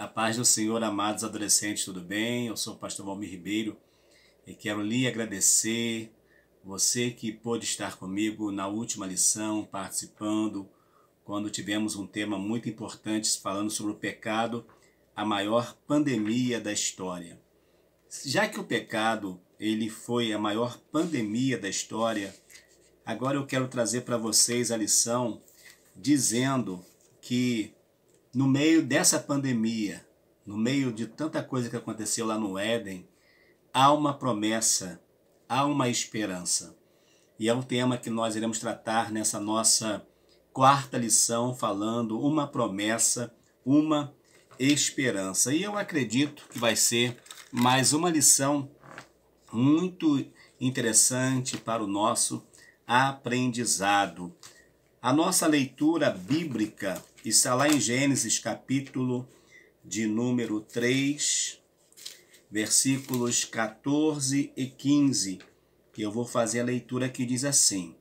A paz do Senhor, amados adolescentes, tudo bem? Eu sou o pastor Valmir Ribeiro e quero lhe agradecer você que pôde estar comigo na última lição, participando, quando tivemos um tema muito importante falando sobre o pecado, a maior pandemia da história. Já que o pecado ele foi a maior pandemia da história, agora eu quero trazer para vocês a lição dizendo que no meio dessa pandemia, no meio de tanta coisa que aconteceu lá no Éden, há uma promessa, há uma esperança. E é um tema que nós iremos tratar nessa nossa quarta lição, falando uma promessa, uma esperança. E eu acredito que vai ser mais uma lição muito interessante para o nosso aprendizado. A nossa leitura bíblica está lá em Gênesis, capítulo de número 3, versículos 14 e 15, que eu vou fazer a leitura que diz assim: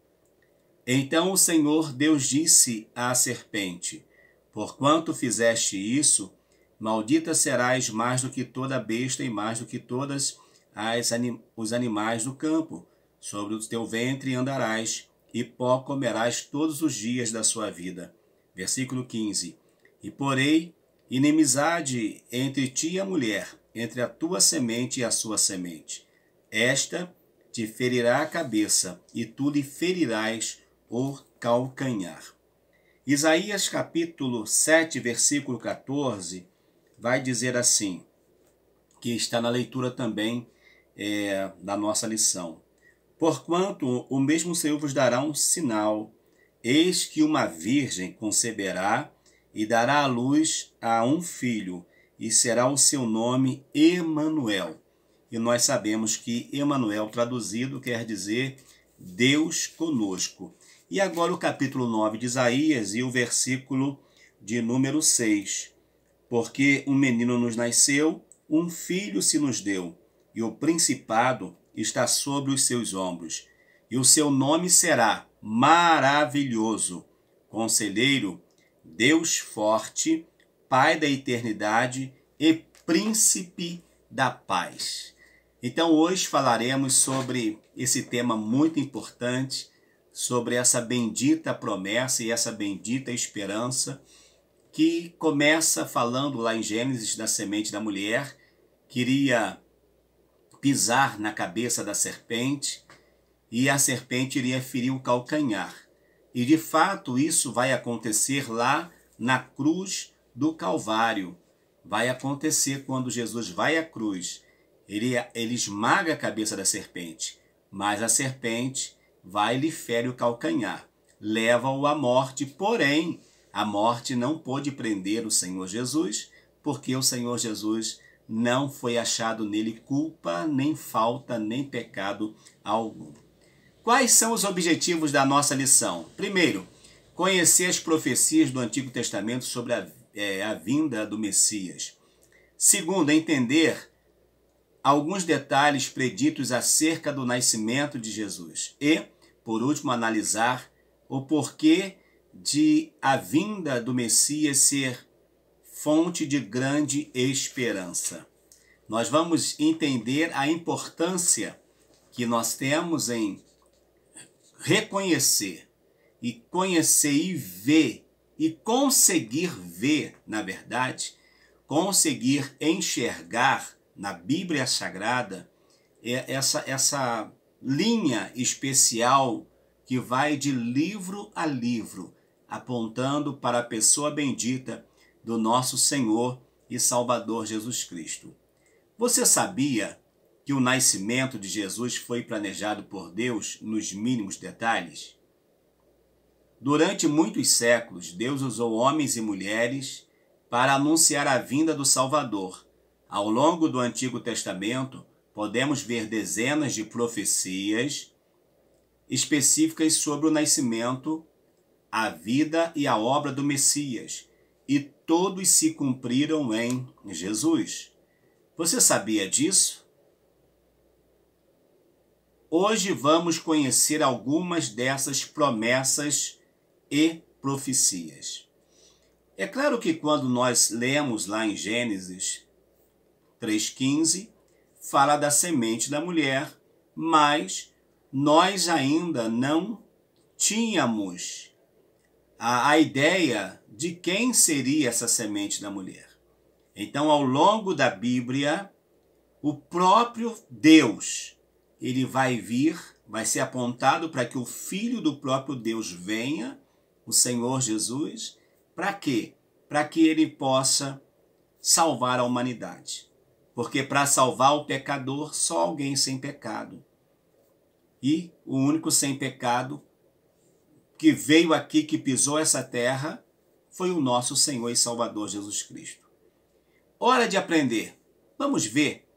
Então o Senhor Deus disse à serpente: Porquanto fizeste isso, maldita serás mais do que toda besta e mais do que todas as anim os animais do campo. Sobre o teu ventre andarás e pó comerás todos os dias da sua vida. Versículo 15. E porei inimizade entre ti e a mulher, entre a tua semente e a sua semente. Esta te ferirá a cabeça, e tu lhe ferirás o calcanhar. Isaías capítulo 7, versículo 14, vai dizer assim, que está na leitura também é, da nossa lição. Porquanto o mesmo Senhor vos dará um sinal: eis que uma virgem conceberá e dará à luz a um filho, e será o seu nome Emanuel. E nós sabemos que Emanuel traduzido quer dizer Deus conosco. E agora o capítulo 9 de Isaías e o versículo de número 6. Porque um menino nos nasceu, um filho se nos deu, e o principado está sobre os seus ombros, e o seu nome será maravilhoso, conselheiro, Deus forte, Pai da eternidade e príncipe da paz. Então hoje falaremos sobre esse tema muito importante, sobre essa bendita promessa e essa bendita esperança que começa falando lá em Gênesis da semente da mulher, queria pisar na cabeça da serpente e a serpente iria ferir o calcanhar. E de fato isso vai acontecer lá na cruz do Calvário. Vai acontecer quando Jesus vai à cruz. Ele, ele esmaga a cabeça da serpente, mas a serpente vai e lhe fere o calcanhar, leva-o à morte. Porém, a morte não pôde prender o Senhor Jesus, porque o Senhor Jesus não foi achado nele culpa, nem falta, nem pecado algum. Quais são os objetivos da nossa lição? Primeiro, conhecer as profecias do Antigo Testamento sobre a, é, a vinda do Messias. Segundo, entender alguns detalhes preditos acerca do nascimento de Jesus. E, por último, analisar o porquê de a vinda do Messias ser fonte de grande esperança. Nós vamos entender a importância que nós temos em reconhecer e conhecer e ver e conseguir ver, na verdade, conseguir enxergar na Bíblia Sagrada é essa, essa linha especial que vai de livro a livro, apontando para a pessoa bendita do nosso Senhor e Salvador Jesus Cristo. Você sabia que o nascimento de Jesus foi planejado por Deus nos mínimos detalhes? Durante muitos séculos, Deus usou homens e mulheres para anunciar a vinda do Salvador. Ao longo do Antigo Testamento, podemos ver dezenas de profecias específicas sobre o nascimento, a vida e a obra do Messias, e todos se cumpriram em Jesus. Você sabia disso? Hoje vamos conhecer algumas dessas promessas e profecias. É claro que quando nós lemos lá em Gênesis 3,15, fala da semente da mulher, mas nós ainda não tínhamos a, a ideia de quem seria essa semente da mulher. Então, ao longo da Bíblia, o próprio Deus, ele vai vir, vai ser apontado para que o filho do próprio Deus venha, o Senhor Jesus, para quê? Para que ele possa salvar a humanidade. Porque para salvar o pecador, só alguém sem pecado. E o único sem pecado que veio aqui, que pisou essa terra, foi o nosso Senhor e Salvador Jesus Cristo. Hora de aprender. Vamos ver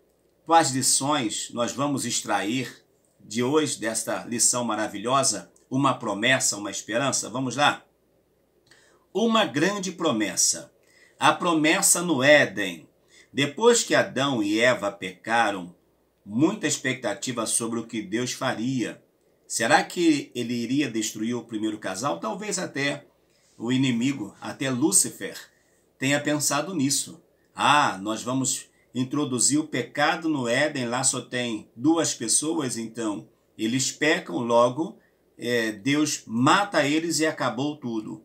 quais lições nós vamos extrair de hoje, desta lição maravilhosa, uma promessa, uma esperança. Vamos lá? Uma grande promessa. A promessa no Éden. Depois que Adão e Eva pecaram, muita expectativa sobre o que Deus faria Será que ele iria destruir o primeiro casal? Talvez até o inimigo, até Lúcifer, tenha pensado nisso. Ah, nós vamos introduzir o pecado no Éden, lá só tem duas pessoas, então eles pecam, logo é, Deus mata eles e acabou tudo.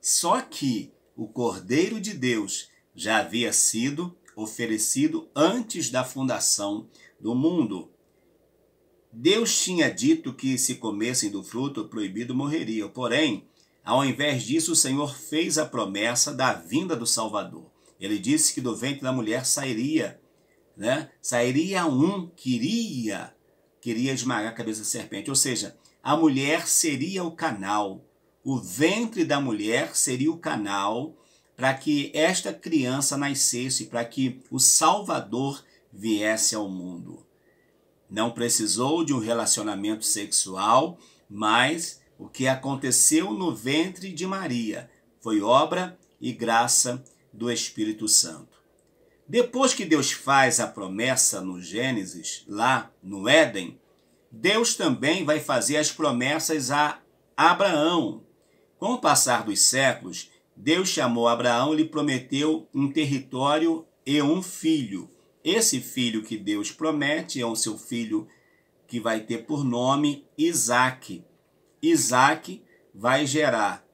Só que o Cordeiro de Deus já havia sido oferecido antes da fundação do mundo. Deus tinha dito que se comessem do fruto proibido morreriam. Porém, ao invés disso, o Senhor fez a promessa da vinda do Salvador. Ele disse que do ventre da mulher sairia, né? Sairia um que iria, queria esmagar a cabeça da serpente. Ou seja, a mulher seria o canal. O ventre da mulher seria o canal para que esta criança nascesse, para que o Salvador viesse ao mundo não precisou de um relacionamento sexual, mas o que aconteceu no ventre de Maria foi obra e graça do Espírito Santo. Depois que Deus faz a promessa no Gênesis, lá no Éden, Deus também vai fazer as promessas a Abraão. Com o passar dos séculos, Deus chamou Abraão e lhe prometeu um território e um filho. Esse filho que Deus promete é o seu filho que vai ter por nome Isaac. Isaac vai gerar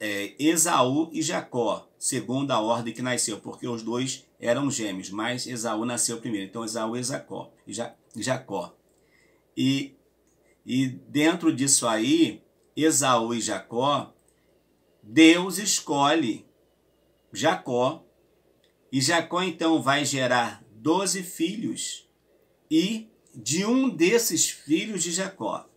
é, Esaú e Jacó, segundo a ordem que nasceu, porque os dois eram gêmeos, mas Esaú nasceu primeiro. Então Esaú e Jacó. Jacó. E, e dentro disso aí, Esaú e Jacó, Deus escolhe Jacó. E Jacó então vai gerar doze filhos, e de um desses filhos de Jacó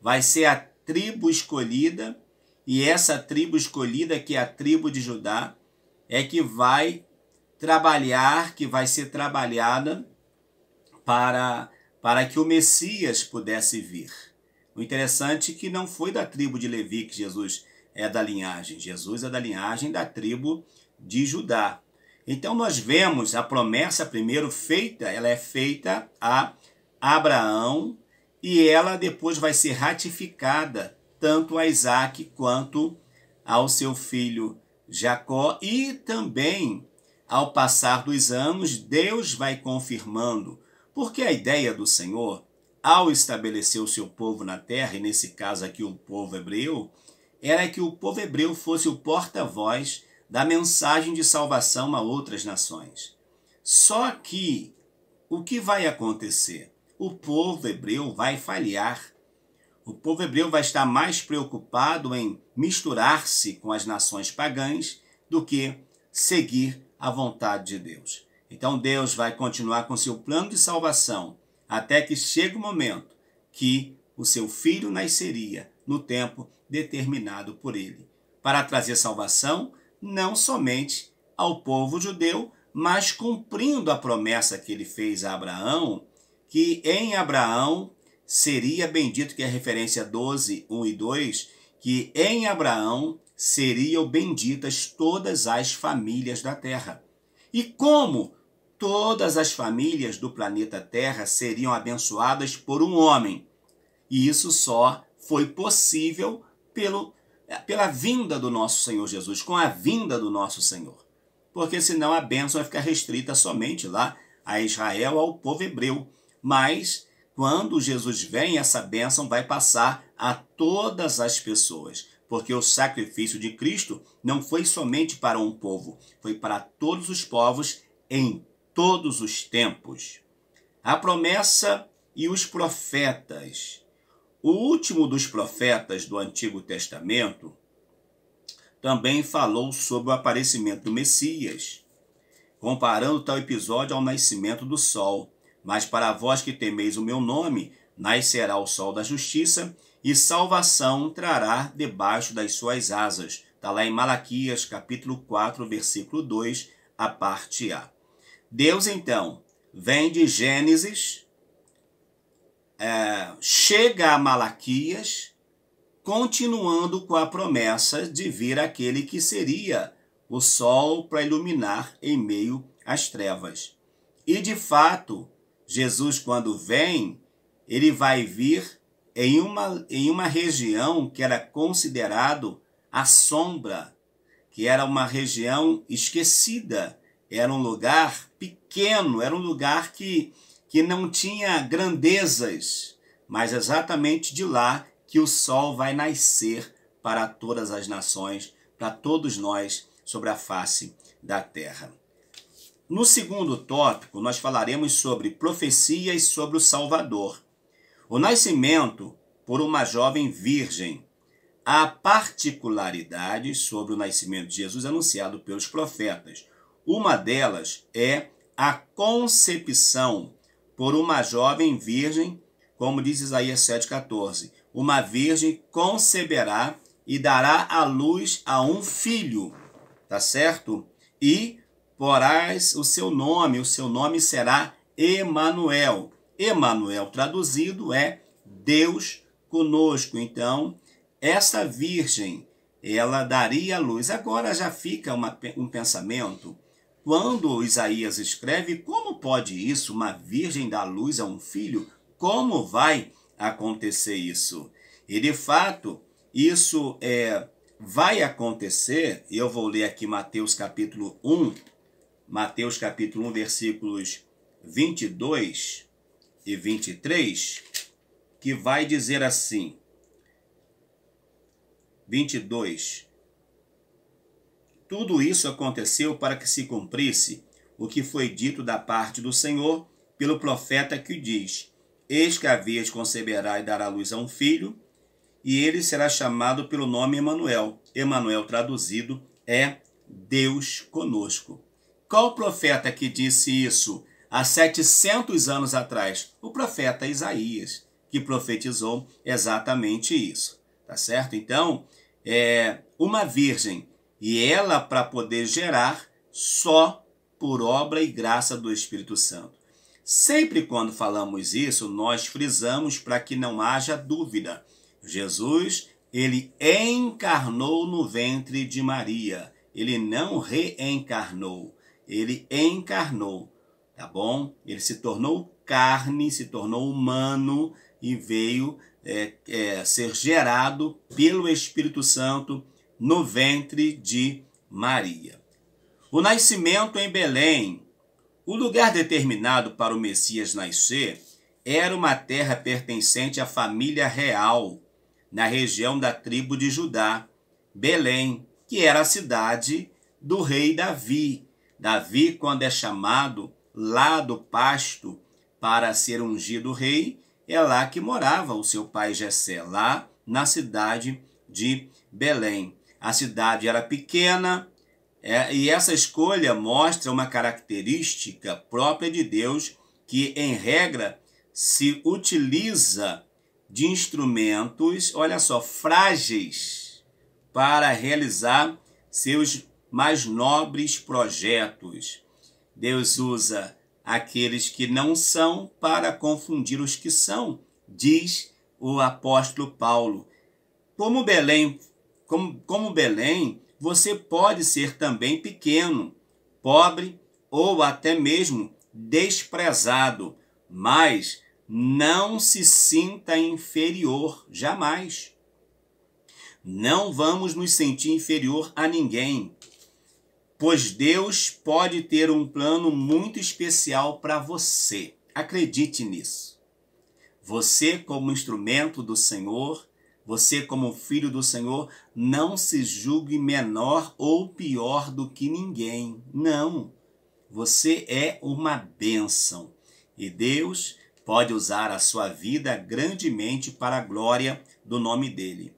vai ser a tribo escolhida, e essa tribo escolhida, que é a tribo de Judá, é que vai trabalhar, que vai ser trabalhada para, para que o Messias pudesse vir. O interessante é que não foi da tribo de Levi que Jesus é da linhagem. Jesus é da linhagem da tribo de Judá. Então nós vemos a promessa primeiro feita, ela é feita a Abraão e ela depois vai ser ratificada tanto a Isaac quanto ao seu filho Jacó e também ao passar dos anos Deus vai confirmando, porque a ideia do Senhor ao estabelecer o seu povo na terra, e nesse caso aqui o povo hebreu, era que o povo hebreu fosse o porta-voz da mensagem de salvação a outras nações. Só que o que vai acontecer? O povo hebreu vai falhar. O povo hebreu vai estar mais preocupado em misturar-se com as nações pagãs do que seguir a vontade de Deus. Então Deus vai continuar com seu plano de salvação até que chegue o momento que o seu filho nasceria no tempo determinado por ele, para trazer salvação não somente ao povo judeu, mas cumprindo a promessa que ele fez a Abraão, que em Abraão seria bendito, que é a referência 12, 1 e 2, que em Abraão seriam benditas todas as famílias da terra. E como todas as famílias do planeta Terra seriam abençoadas por um homem. E isso só foi possível pelo é, pela vinda do nosso Senhor Jesus, com a vinda do nosso Senhor. Porque senão a bênção vai ficar restrita somente lá a Israel, ao povo hebreu. Mas quando Jesus vem, essa bênção vai passar a todas as pessoas. Porque o sacrifício de Cristo não foi somente para um povo, foi para todos os povos em todos os tempos. A promessa e os profetas. O último dos profetas do Antigo Testamento também falou sobre o aparecimento do Messias, comparando tal episódio ao nascimento do sol. Mas para vós que temeis o meu nome, nascerá o sol da justiça, e salvação trará debaixo das suas asas. Está lá em Malaquias, capítulo 4, versículo 2, a parte A. Deus, então, vem de Gênesis é, chega a Malaquias, continuando com a promessa de vir aquele que seria o sol para iluminar em meio às trevas. E de fato, Jesus, quando vem, ele vai vir em uma, em uma região que era considerado a sombra, que era uma região esquecida, era um lugar pequeno, era um lugar que que não tinha grandezas, mas exatamente de lá que o sol vai nascer para todas as nações, para todos nós sobre a face da terra. No segundo tópico, nós falaremos sobre profecias sobre o Salvador, o nascimento por uma jovem virgem. Há particularidades sobre o nascimento de Jesus anunciado pelos profetas. Uma delas é a concepção por uma jovem virgem, como diz Isaías 7,14. Uma virgem conceberá e dará à luz a um filho, tá certo? E porás o seu nome, o seu nome será Emanuel. Emanuel traduzido é Deus conosco. Então, essa virgem, ela daria a luz. Agora já fica uma, um pensamento quando Isaías escreve, como pode isso, uma virgem dar luz a um filho? Como vai acontecer isso? E de fato, isso é, vai acontecer, eu vou ler aqui Mateus capítulo 1, Mateus capítulo 1, versículos 22 e 23, que vai dizer assim, 22, tudo isso aconteceu para que se cumprisse o que foi dito da parte do Senhor pelo profeta que diz: Eis que a vez conceberá e dará luz a um filho, e ele será chamado pelo nome Emanuel. Emanuel traduzido é Deus conosco. Qual profeta que disse isso há 700 anos atrás? O profeta Isaías, que profetizou exatamente isso, tá certo? Então, é uma virgem e ela, para poder gerar, só por obra e graça do Espírito Santo. Sempre quando falamos isso, nós frisamos para que não haja dúvida. Jesus, ele encarnou no ventre de Maria. Ele não reencarnou, ele encarnou, tá bom? Ele se tornou carne, se tornou humano e veio é, é, ser gerado pelo Espírito Santo no ventre de Maria. O nascimento em Belém, o lugar determinado para o Messias nascer, era uma terra pertencente à família real, na região da tribo de Judá, Belém, que era a cidade do rei Davi. Davi, quando é chamado lá do pasto para ser ungido rei, é lá que morava o seu pai Jessé, lá na cidade de Belém. A cidade era pequena é, e essa escolha mostra uma característica própria de Deus que, em regra, se utiliza de instrumentos, olha só, frágeis para realizar seus mais nobres projetos. Deus usa aqueles que não são para confundir os que são, diz o apóstolo Paulo. Como Belém como, como Belém, você pode ser também pequeno, pobre ou até mesmo desprezado, mas não se sinta inferior jamais. Não vamos nos sentir inferior a ninguém, pois Deus pode ter um plano muito especial para você. Acredite nisso. Você, como instrumento do Senhor, você, como filho do Senhor, não se julgue menor ou pior do que ninguém. Não. Você é uma bênção. E Deus pode usar a sua vida grandemente para a glória do nome dele.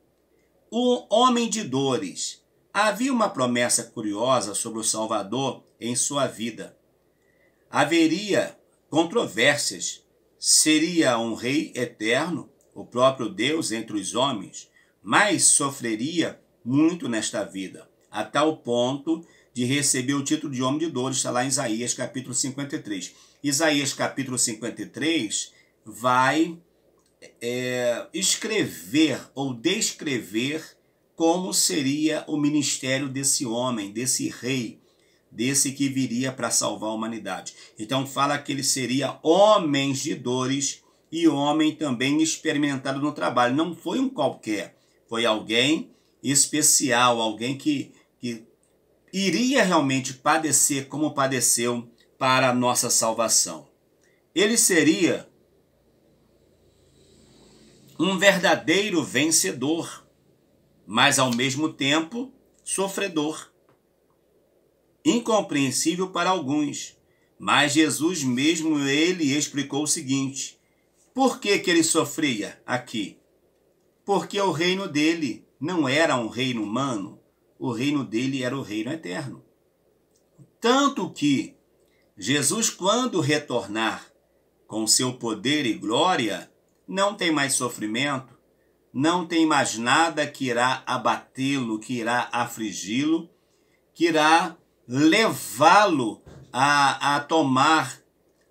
O homem de dores. Havia uma promessa curiosa sobre o Salvador em sua vida. Haveria controvérsias. Seria um rei eterno? o próprio Deus entre os homens, mas sofreria muito nesta vida, a tal ponto de receber o título de homem de dor, está lá em Isaías capítulo 53. Isaías capítulo 53 vai é, escrever ou descrever como seria o ministério desse homem, desse rei, desse que viria para salvar a humanidade. Então fala que ele seria homens de dores e homem também experimentado no trabalho. Não foi um qualquer, foi alguém especial, alguém que, que iria realmente padecer como padeceu para a nossa salvação. Ele seria um verdadeiro vencedor, mas ao mesmo tempo sofredor. Incompreensível para alguns, mas Jesus mesmo ele explicou o seguinte: por que, que ele sofria aqui? Porque o reino dele não era um reino humano, o reino dele era o reino eterno. Tanto que Jesus, quando retornar com seu poder e glória, não tem mais sofrimento, não tem mais nada que irá abatê-lo, que irá afligi-lo, que irá levá-lo a, a tomar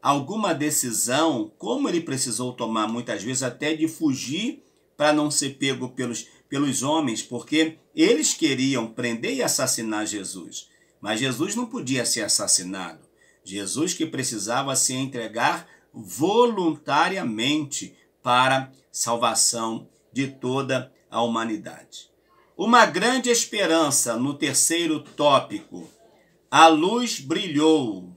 alguma decisão, como ele precisou tomar muitas vezes até de fugir para não ser pego pelos, pelos homens, porque eles queriam prender e assassinar Jesus. Mas Jesus não podia ser assassinado. Jesus que precisava se entregar voluntariamente para salvação de toda a humanidade. Uma grande esperança no terceiro tópico. A luz brilhou.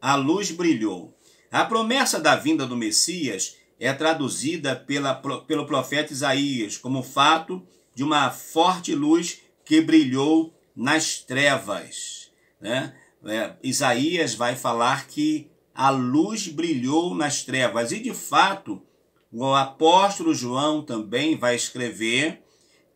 A luz brilhou. A promessa da vinda do Messias é traduzida pela, pelo profeta Isaías como fato de uma forte luz que brilhou nas trevas. Né? É, Isaías vai falar que a luz brilhou nas trevas, e de fato, o apóstolo João também vai escrever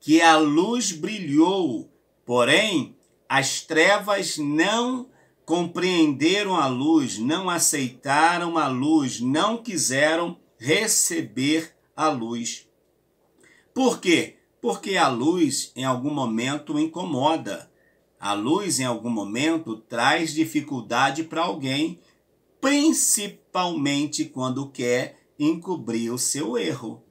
que a luz brilhou, porém as trevas não compreenderam a luz, não aceitaram a luz, não quiseram receber a luz. Por quê? Porque a luz em algum momento incomoda. A luz em algum momento traz dificuldade para alguém, principalmente quando quer encobrir o seu erro.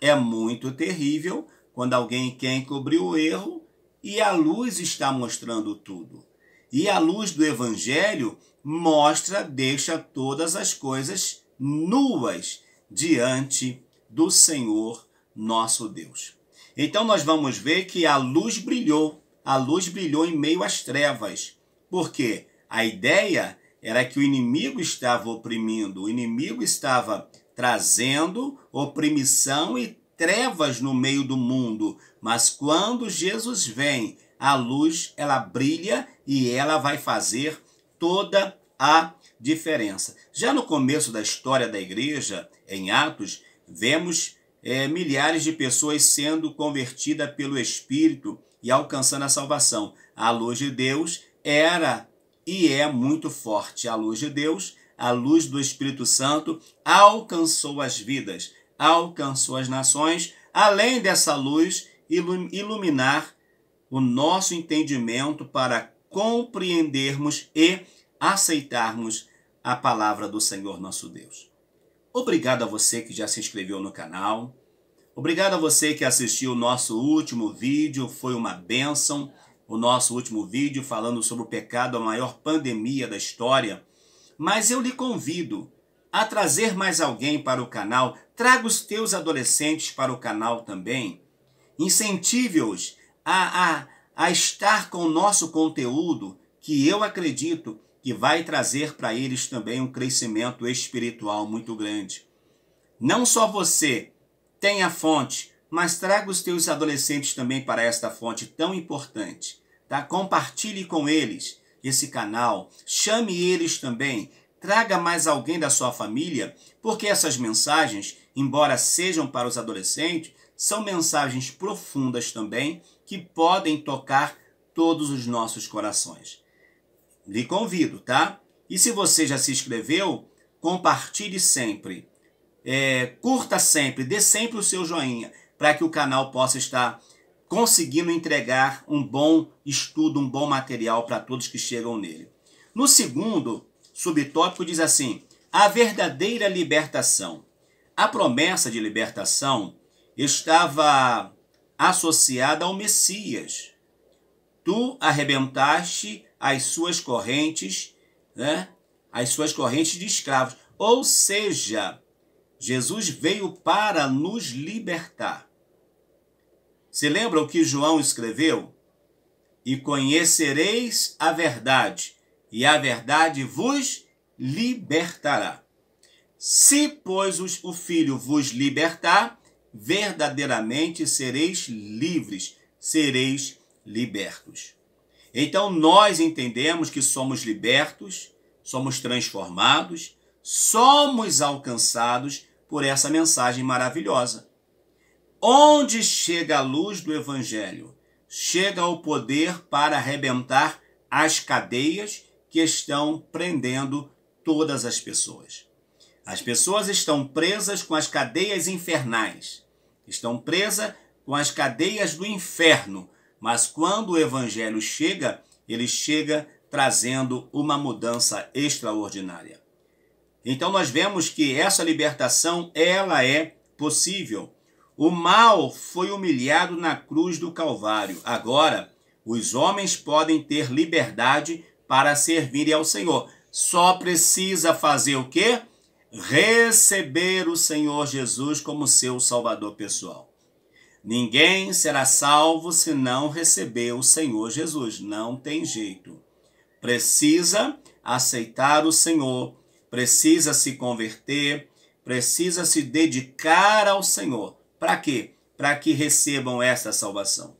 É muito terrível quando alguém quer encobrir o erro e a luz está mostrando tudo e a luz do Evangelho mostra, deixa todas as coisas nuas diante do Senhor nosso Deus. Então nós vamos ver que a luz brilhou, a luz brilhou em meio às trevas, porque a ideia era que o inimigo estava oprimindo, o inimigo estava trazendo oprimição e trevas no meio do mundo, mas quando Jesus vem, a luz ela brilha e ela vai fazer toda a diferença. Já no começo da história da igreja, em Atos, vemos é, milhares de pessoas sendo convertidas pelo Espírito e alcançando a salvação. A luz de Deus era e é muito forte. A luz de Deus, a luz do Espírito Santo, alcançou as vidas, alcançou as nações, além dessa luz iluminar o nosso entendimento para compreendermos e aceitarmos a palavra do Senhor nosso Deus. Obrigado a você que já se inscreveu no canal. Obrigado a você que assistiu o nosso último vídeo, foi uma bênção. O nosso último vídeo falando sobre o pecado, a maior pandemia da história. Mas eu lhe convido a trazer mais alguém para o canal. Traga os teus adolescentes para o canal também. Incentive-os a, a a estar com o nosso conteúdo, que eu acredito que vai trazer para eles também um crescimento espiritual muito grande. Não só você tem a fonte, mas traga os teus adolescentes também para esta fonte tão importante. Tá? Compartilhe com eles esse canal, chame eles também, traga mais alguém da sua família, porque essas mensagens, embora sejam para os adolescentes, são mensagens profundas também que podem tocar todos os nossos corações. Lhe convido, tá? E se você já se inscreveu, compartilhe sempre, é, curta sempre, dê sempre o seu joinha para que o canal possa estar conseguindo entregar um bom estudo, um bom material para todos que chegam nele. No segundo subtópico diz assim: a verdadeira libertação. A promessa de libertação estava associada ao Messias. Tu arrebentaste as suas correntes, né? as suas correntes de escravos. Ou seja, Jesus veio para nos libertar. Se lembram que João escreveu? E conhecereis a verdade, e a verdade vos libertará. Se, pois, o Filho vos libertar, verdadeiramente sereis livres, sereis libertos. Então nós entendemos que somos libertos, somos transformados, somos alcançados por essa mensagem maravilhosa. Onde chega a luz do Evangelho, chega o poder para arrebentar as cadeias que estão prendendo todas as pessoas. As pessoas estão presas com as cadeias infernais, estão presas com as cadeias do inferno, mas quando o Evangelho chega, ele chega trazendo uma mudança extraordinária. Então nós vemos que essa libertação, ela é possível. O mal foi humilhado na cruz do Calvário. Agora, os homens podem ter liberdade para servirem ao Senhor. Só precisa fazer o quê? receber o Senhor Jesus como seu Salvador pessoal. Ninguém será salvo se não receber o Senhor Jesus. Não tem jeito. Precisa aceitar o Senhor, precisa se converter, precisa se dedicar ao Senhor. Para quê? Para que recebam essa salvação.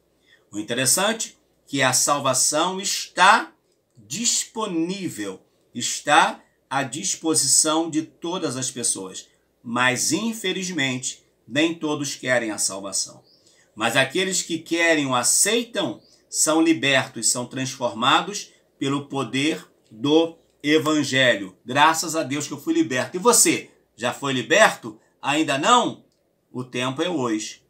O interessante é que a salvação está disponível, está à disposição de todas as pessoas, mas infelizmente nem todos querem a salvação. Mas aqueles que querem o aceitam são libertos, são transformados pelo poder do Evangelho. Graças a Deus que eu fui liberto. E você, já foi liberto? Ainda não? O tempo é hoje.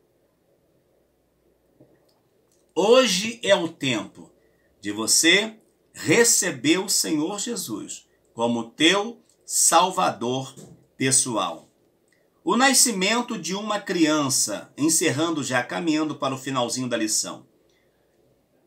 Hoje é o tempo de você receber o Senhor Jesus como teu Salvador pessoal. O nascimento de uma criança, encerrando já caminhando para o finalzinho da lição.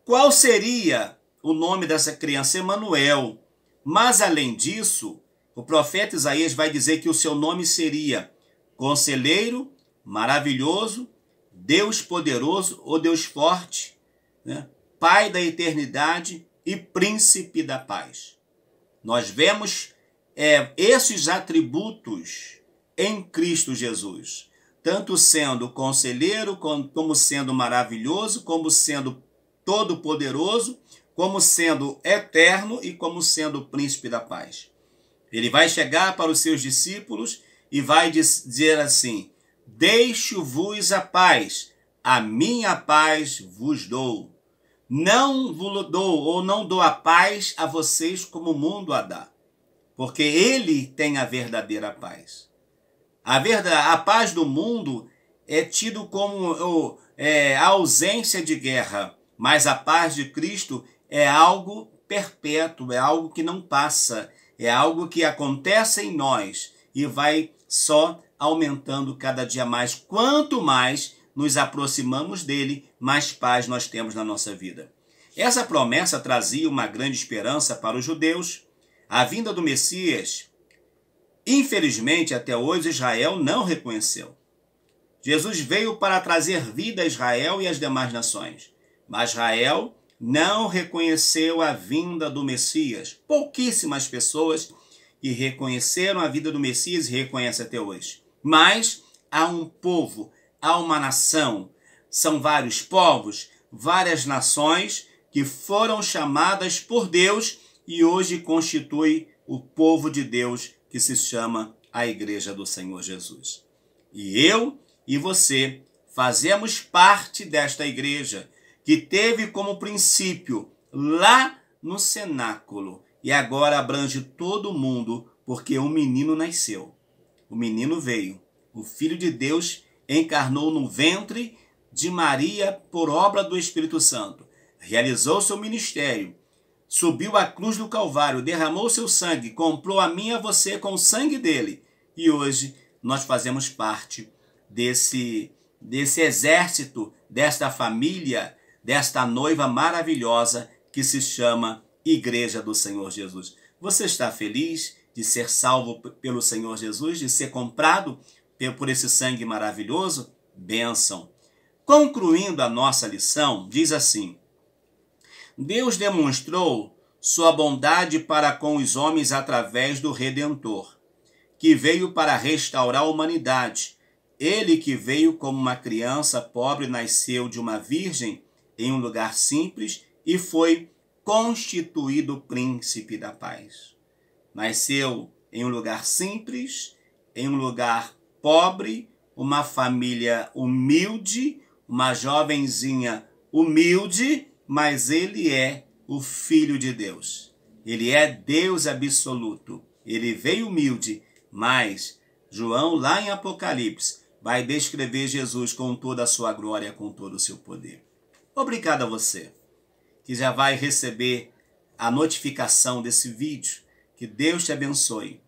Qual seria o nome dessa criança? Emanuel. Mas além disso, o profeta Isaías vai dizer que o seu nome seria Conselheiro, Maravilhoso, Deus Poderoso ou Deus Forte, né? Pai da Eternidade e Príncipe da Paz. Nós vemos é, esses atributos em Cristo Jesus, tanto sendo conselheiro, como sendo maravilhoso, como sendo todo-poderoso, como sendo eterno e como sendo príncipe da paz. Ele vai chegar para os seus discípulos e vai dizer assim: Deixo-vos a paz, a minha paz vos dou. Não vos dou ou não dou a paz a vocês como o mundo a dá, porque ele tem a verdadeira paz. A, verdade, a paz do mundo é tido como é, a ausência de guerra, mas a paz de Cristo é algo perpétuo, é algo que não passa, é algo que acontece em nós e vai só aumentando cada dia mais. Quanto mais nos aproximamos dele, mais paz nós temos na nossa vida. Essa promessa trazia uma grande esperança para os judeus. A vinda do Messias, infelizmente até hoje Israel não reconheceu. Jesus veio para trazer vida a Israel e às demais nações, mas Israel não reconheceu a vinda do Messias. Pouquíssimas pessoas que reconheceram a vida do Messias e reconhecem até hoje. Mas há um povo há uma nação. São vários povos, várias nações que foram chamadas por Deus e hoje constitui o povo de Deus que se chama a Igreja do Senhor Jesus. E eu e você fazemos parte desta igreja que teve como princípio lá no cenáculo e agora abrange todo mundo, porque um menino nasceu. O menino veio, o filho de Deus encarnou no ventre de Maria por obra do Espírito Santo. Realizou seu ministério, subiu à cruz do Calvário, derramou seu sangue, comprou a mim e a você com o sangue dele. E hoje nós fazemos parte desse, desse exército, desta família, desta noiva maravilhosa que se chama Igreja do Senhor Jesus. Você está feliz de ser salvo pelo Senhor Jesus, de ser comprado por esse sangue maravilhoso? Bênção. Concluindo a nossa lição, diz assim: Deus demonstrou sua bondade para com os homens através do Redentor, que veio para restaurar a humanidade. Ele que veio como uma criança pobre nasceu de uma virgem em um lugar simples e foi constituído príncipe da paz. Nasceu em um lugar simples, em um lugar pobre, uma família humilde, uma jovenzinha humilde, mas ele é o Filho de Deus. Ele é Deus absoluto. Ele veio humilde, mas João, lá em Apocalipse, vai descrever Jesus com toda a sua glória, com todo o seu poder. Obrigado a você que já vai receber a notificação desse vídeo. Que Deus te abençoe.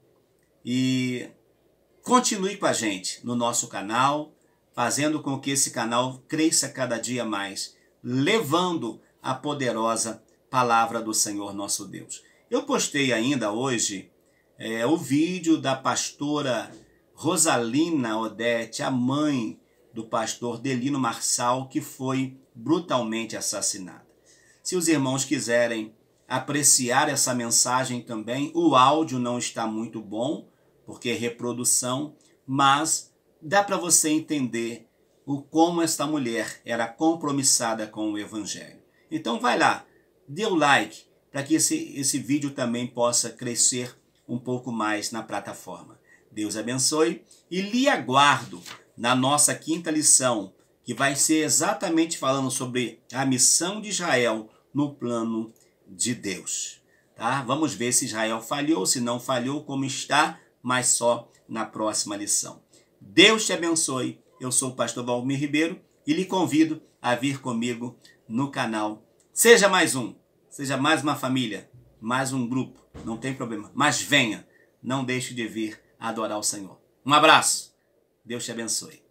E Continue com a gente no nosso canal, fazendo com que esse canal cresça cada dia mais, levando a poderosa palavra do Senhor nosso Deus. Eu postei ainda hoje é, o vídeo da pastora Rosalina Odete, a mãe do pastor Delino Marçal, que foi brutalmente assassinada. Se os irmãos quiserem apreciar essa mensagem também, o áudio não está muito bom, porque é reprodução, mas dá para você entender o como esta mulher era compromissada com o evangelho. Então vai lá, dê o like para que esse, esse vídeo também possa crescer um pouco mais na plataforma. Deus abençoe e lhe aguardo na nossa quinta lição, que vai ser exatamente falando sobre a missão de Israel no plano de Deus. Tá? Vamos ver se Israel falhou, se não falhou, como está mas só na próxima lição. Deus te abençoe. Eu sou o pastor Valmir Ribeiro e lhe convido a vir comigo no canal. Seja mais um, seja mais uma família, mais um grupo, não tem problema. Mas venha, não deixe de vir adorar o Senhor. Um abraço. Deus te abençoe.